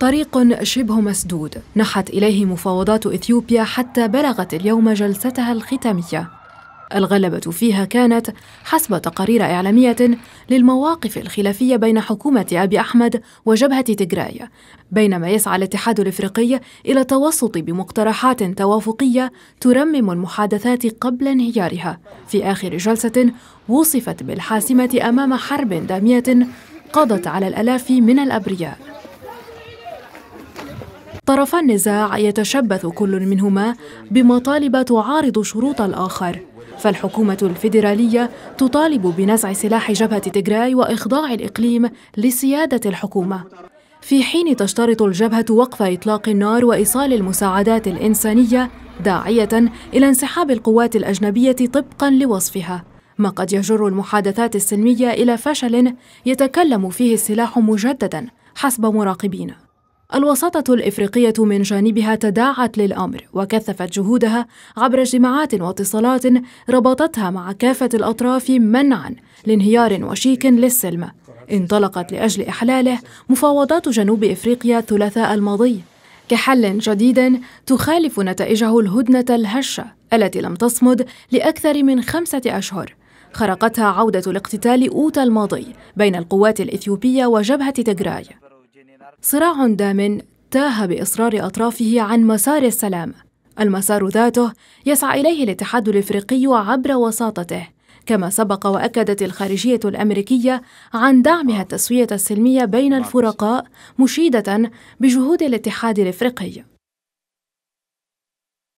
طريق شبه مسدود نحت إليه مفاوضات إثيوبيا حتى بلغت اليوم جلستها الختامية الغلبة فيها كانت حسب تقارير إعلامية للمواقف الخلافية بين حكومة أبي أحمد وجبهة تجراي بينما يسعى الاتحاد الإفريقي إلى التوسط بمقترحات توافقية ترمم المحادثات قبل انهيارها في آخر جلسة وصفت بالحاسمة أمام حرب دامية قضت على الألاف من الأبرياء طرفا النزاع يتشبث كل منهما بمطالب تعارض شروط الآخر فالحكومة الفيدرالية تطالب بنزع سلاح جبهة تيغراي وإخضاع الإقليم لسيادة الحكومة في حين تشترط الجبهة وقف إطلاق النار وإيصال المساعدات الإنسانية داعية إلى انسحاب القوات الأجنبية طبقاً لوصفها ما قد يجر المحادثات السلمية إلى فشل يتكلم فيه السلاح مجدداً حسب مراقبين الوساطة الإفريقية من جانبها تداعت للأمر وكثفت جهودها عبر اجتماعات واتصالات ربطتها مع كافة الأطراف منعا لانهيار وشيك للسلم انطلقت لأجل إحلاله مفاوضات جنوب إفريقيا الثلاثاء الماضي كحل جديد تخالف نتائجه الهدنة الهشة التي لم تصمد لأكثر من خمسة أشهر خرقتها عودة الاقتتال أوتا الماضي بين القوات الإثيوبية وجبهة تجراي صراع دام تاه باصرار اطرافه عن مسار السلام المسار ذاته يسعى اليه الاتحاد الافريقي عبر وساطته كما سبق واكدت الخارجيه الامريكيه عن دعمها التسويه السلميه بين الفرقاء مشيده بجهود الاتحاد الافريقي